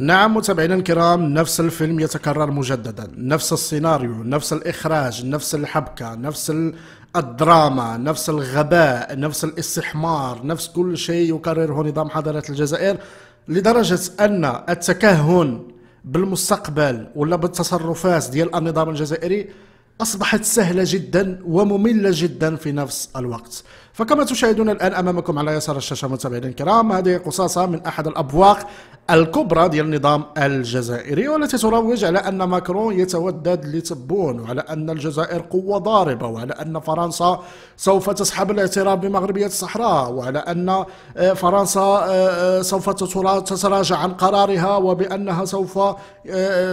نعم متابعينا الكرام نفس الفيلم يتكرر مجددا نفس السيناريو نفس الإخراج نفس الحبكة نفس الدراما نفس الغباء نفس الاستحمار نفس كل شيء يكرره نظام حضارة الجزائر لدرجة أن التكهن بالمستقبل ولا بالتصرفات ديال النظام الجزائري أصبحت سهلة جدا ومملة جدا في نفس الوقت فكما تشاهدون الآن أمامكم على يسار الشاشة متابعينا الكرام هذه قصاصة من أحد الأبواق الكبرى ديال النظام الجزائري والتي تروج على أن ماكرون يتودد لتبون وعلى أن الجزائر قوة ضاربة وعلى أن فرنسا سوف تسحب الاعتراف بمغربية الصحراء وعلى أن آه، فرنسا آه، آه، سوف تتراجع عن قرارها وبأنها سوف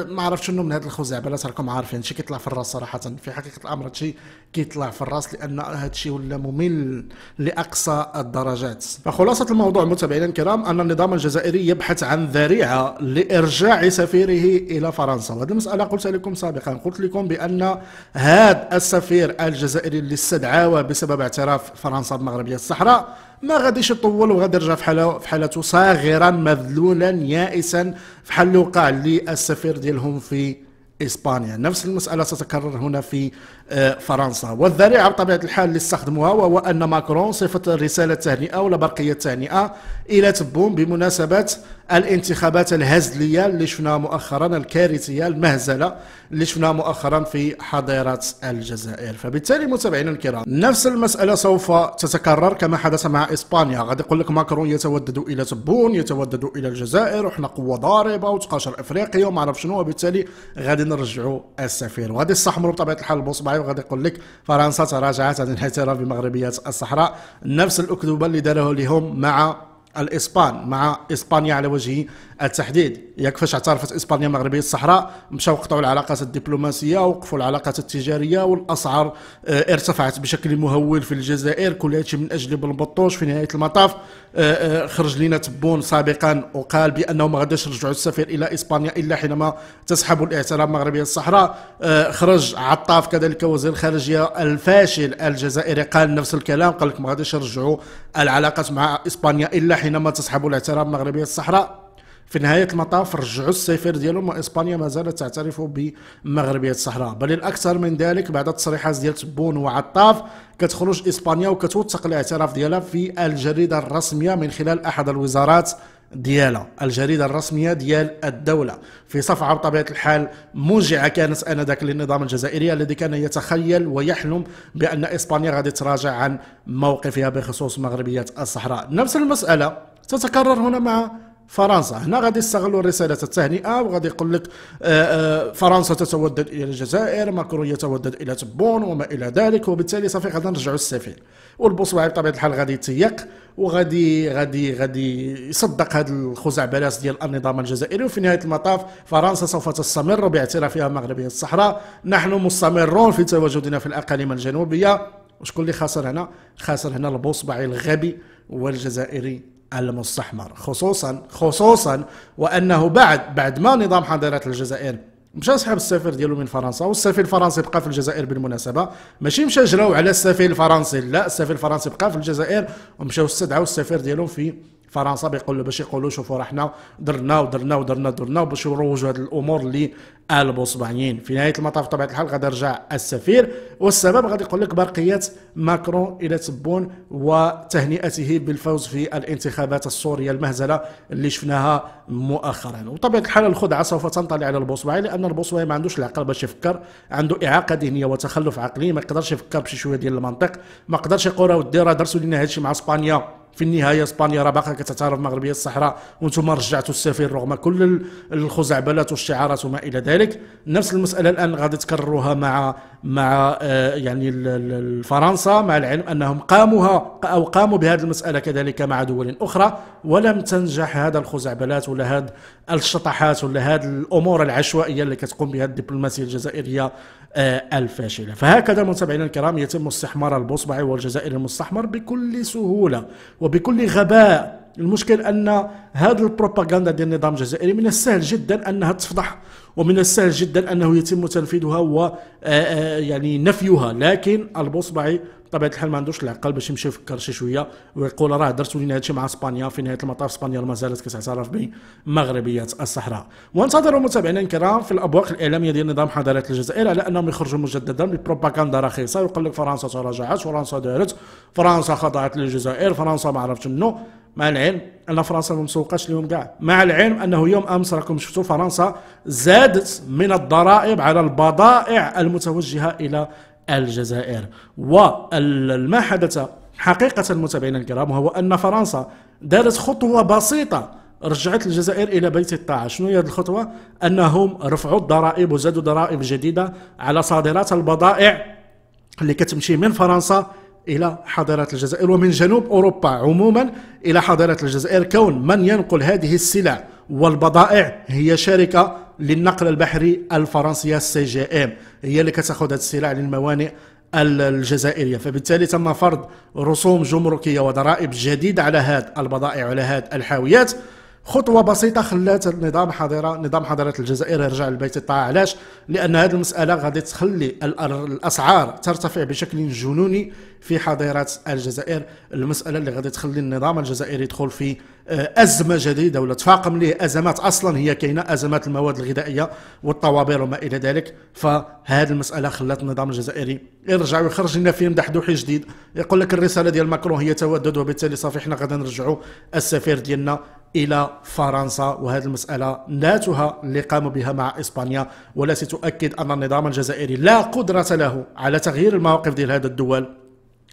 ما عرفت شنو من هذه الخزعبلات راكم عارفين شي كيطلع في الراس صراحة في حقيقة الأمر شي كيطلع في الراس لأن هذا الشيء ولا ممل لأقصى الدرجات فخلاصة الموضوع متابعينا الكرام أن النظام الجزائري يبحث عن ذريعة لإرجاع سفيره إلى فرنسا وهذه المسألة قلت لكم سابقا قلت لكم بأن هذا السفير الجزائري اللي استدعاه بسبب اعتراف فرنسا بمغربية الصحراء ما غاديش يطول وغادي يرجع في حالته صاغرا مذلولا يائسا في حال وقع للسفير ديالهم في اسبانيا نفس المساله ستتكرر هنا في آه، فرنسا والذريعه بطبيعه الحال اللي استخدموها وهو ان ماكرون صفت رساله تهنئه ولا برقيه تهنئه الى تبون بمناسبه الانتخابات الهزليه اللي شفناها مؤخرا الكارثيه المهزله اللي شفناها مؤخرا في حظيره الجزائر فبالتالي متابعينا الكرام نفس المساله سوف تتكرر كما حدث مع اسبانيا غادي يقول لك ماكرون يتودد الى تبون يتودد الى الجزائر وحنا قوه ضاربه وتقاشر افريقيا وما عرف شنو وبالتالي غادي غادي نرجعوا السفير وغادي نستحمروا بطبيعه الحال البوصبعي وغادي يقول لك فرنسا تراجعت عن الاعتراف بمغربيه الصحراء نفس الاكذوبه اللي داروها لهم مع الاسبان مع اسبانيا على وجه التحديد يا كيفاش اعترفت اسبانيا مغربيه الصحراء مشاو قطعوا العلاقات الدبلوماسيه وقفوا العلاقات التجاريه والاسعار آه، ارتفعت بشكل مهول في الجزائر كل هادشي من اجل بن بطوش في نهايه المطاف آه، آه، خرج لنا تبون سابقا وقال بانه ما غاداش يرجعوا السفير الى اسبانيا الا حينما تسحب الاعتراف مغربيه الصحراء خرج عطاف كذلك وزير الخارجيه الفاشل الجزائري قال نفس الكلام قال لك ما غاداش يرجعوا العلاقات مع اسبانيا الا حينما تسحب الاعتراف مغربيه الصحراء في نهايه المطاف رجعوا السفير ديالهم واسبانيا ما زالت تعترف بمغربيه الصحراء بل الاكثر من ذلك بعد التصريحات ديال تبون وعطاف كتخرج اسبانيا وكتوثق الاعتراف ديالها في الجريده الرسميه من خلال احد الوزارات ديالها الجريدة الرسمية ديال الدولة في صفعة بطبيعة الحال موجعة كانت آنذاك للنظام الجزائري الذي كان يتخيل ويحلم بأن إسبانيا غادي تراجع عن موقفها بخصوص مغربية الصحراء نفس المسألة تتكرر هنا مع فرنسا هنا غادي يستغلوا رساله التهنئه وغادي يقول لك آه، آه، فرنسا تتودد الى الجزائر ماكرون يتودد الى تبون وما الى ذلك وبالتالي صافي غادي نرجعوا السفير والبوصواعي بطبيعه الحال غادي يتيق وغادي غادي غادي يصدق هذا الخزعبلات ديال النظام الجزائري وفي نهايه المطاف فرنسا سوف تستمر باعترافها مغربيه الصحراء نحن مستمرون في تواجدنا في الاقاليم الجنوبيه وشكون اللي خاسر هنا خاسر هنا البوصبعي الغبي والجزائري المستحمر خصوصا خصوصا وانه بعد بعد ما نظام حظيره الجزائر مشى سحب السفير ديالو من فرنسا والسفير الفرنسي بقى في الجزائر بالمناسبه ماشي مشى جراو على السفير الفرنسي لا السفير الفرنسي بقى في الجزائر ومشاو استدعوا السفير ديالهم في فرنسا بيقول باش يقولوا شوفوا احنا درنا ودرنا ودرنا درنا وباش يروجوا هذه الامور اللي قلبوا صبعين في نهايه المطاف بطبيعه الحال غادي يرجع السفير والسبب غادي يقول لك برقيه ماكرون الى تبون وتهنئته بالفوز في الانتخابات السوريه المهزله اللي شفناها مؤخرا وطبيعه الحال الخدعه سوف تنطلي على البوصبعي لان البوصبعي ما عندوش العقل باش يفكر عنده اعاقه ذهنيه وتخلف عقلي ما يقدرش يفكر بشي شويه ديال المنطق ما يقدرش يقول راه ودي راه درسوا لنا هادشي مع اسبانيا في النهايه اسبانيا راه باقا كتعترف مغربيه الصحراء وانتم رجعتوا السفير رغم كل الخزعبلات والشعارات وما الى ذلك نفس المساله الان غادي تكرروها مع مع آه، يعني فرنسا مع العلم انهم قاموها او قاموا بهذه المساله كذلك مع دول اخرى ولم تنجح هذا الخزعبلات ولا هذه الشطحات ولا هذه الامور العشوائيه اللي كتقوم بها الدبلوماسيه الجزائريه آه، الفاشلة فهكذا متابعينا الكرام يتم استحمار البصبع والجزائر المستحمر بكل سهولة وبكل غباء المشكل ان هذه البروباغندا ديال النظام الجزائري من السهل جدا انها تفضح ومن السهل جدا انه يتم تنفيذها و آه، آه، يعني نفيها لكن البوصبعي بطبيعه الحال ما عندوش العقل باش يمشي يفكر شي شويه ويقول راه درتوا لينا هادشي مع اسبانيا في نهايه المطاف اسبانيا ما زالت كتعترف بمغربيه الصحراء وانتظروا متابعينا الكرام في الابواق الاعلاميه ديال نظام حضاره الجزائر على انهم يخرجوا مجددا ببروباغندا رخيصه ويقول لك فرنسا تراجعت فرنسا دارت فرنسا خضعت للجزائر فرنسا ما عرفتش منو مع العلم ان فرنسا ما مسوقاش لهم كاع مع العلم انه يوم امس راكم شفتوا فرنسا زادت من الضرائب على البضائع المتوجهه الى الجزائر وما حدث حقيقه متابعينا الكرام هو ان فرنسا دارت خطوه بسيطه رجعت الجزائر الى بيت الطاعه شنو هي الخطوه انهم رفعوا الضرائب وزادوا ضرائب جديده على صادرات البضائع اللي كتمشي من فرنسا الى حضاره الجزائر ومن جنوب اوروبا عموما الى حضاره الجزائر كون من ينقل هذه السلع والبضائع هي شركه للنقل البحري الفرنسيه سي جي ام هي اللي كتاخذ هذه السلع للموانئ الجزائريه فبالتالي تم فرض رسوم جمركيه وضرائب جديده على هذه البضائع وعلى هذه الحاويات خطوه بسيطه خلات النظام حضيره نظام حظيره الجزائر يرجع للبيت الطاعه علاش لان هذه المساله غادي تخلي الاسعار ترتفع بشكل جنوني في حضيره الجزائر المساله اللي غادي تخلي النظام الجزائري يدخل في آه، أزمة جديدة ولا تفاقم ليه أزمات أصلا هي كاينة أزمات المواد الغذائية والطوابير وما إلى ذلك فهذه المسألة خلات النظام الجزائري يرجع ويخرج لنا فيلم دحدوحي جديد يقول لك الرسالة ديال ماكرون هي تودد وبالتالي صافي حنا غادي نرجعوا السفير ديالنا الى فرنسا وهذه المساله ناتها اللي قاموا بها مع اسبانيا والتي تؤكد ان النظام الجزائري لا قدره له على تغيير المواقف ديال هذه الدول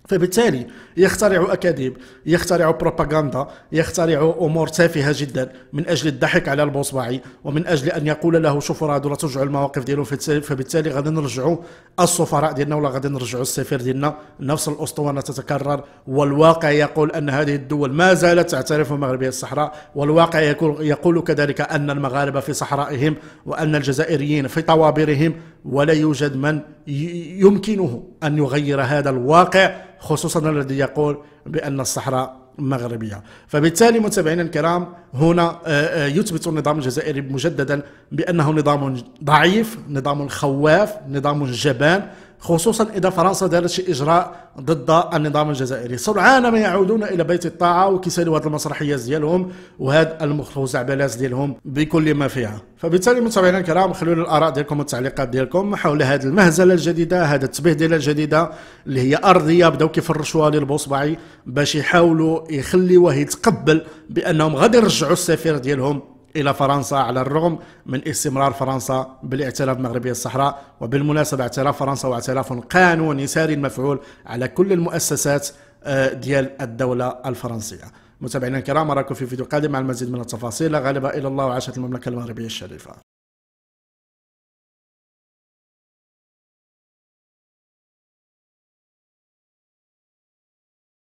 فبالتالي يخترع اكاذيب يخترع بروباغندا يخترع امور تافهه جدا من اجل الضحك على البوصبعي ومن اجل ان يقول له شوفوا راه لا ترجعوا المواقف ديالهم فبالتالي غادي نرجعوا السفراء ديالنا ولا غادي نرجعوا السفير ديالنا نفس الاسطوانه تتكرر والواقع يقول ان هذه الدول ما زالت تعترف بمغربيه الصحراء والواقع يقول, يقول كذلك ان المغاربه في صحرائهم وان الجزائريين في طوابرهم ولا يوجد من يمكنه أن يغير هذا الواقع خصوصا الذي يقول بأن الصحراء مغربية فبالتالي متابعينا الكرام هنا آه، آه، يثبت النظام الجزائري مجددا بأنه نظام ضعيف نظام خواف نظام جبان خصوصا إذا فرنسا دارت شي إجراء ضد النظام الجزائري سرعان ما يعودون إلى بيت الطاعة وكيسالوا هذه المسرحيات ديالهم وهذا المخوزعبلات ديالهم بكل ما فيها فبالتالي متابعينا الكرام خلونا الآراء ديالكم والتعليقات ديالكم حول هذه المهزلة الجديدة هذا التبهدلة الجديدة اللي هي أرضية بداو كيفرشوها للبوصبعي باش يحاولوا يخليوه يتقبل بأنهم غادي يرجعوا السفير ديالهم الى فرنسا على الرغم من استمرار فرنسا بالاعتراف المغربي الصحراء وبالمناسبه اعتراف فرنسا واعتراف قانوني ساري المفعول على كل المؤسسات آه، ديال الدوله الفرنسيه متابعينا الكرام اراكم في فيديو قادم مع المزيد من التفاصيل غالبا الى الله وعاشت المملكه المغربيه الشريفه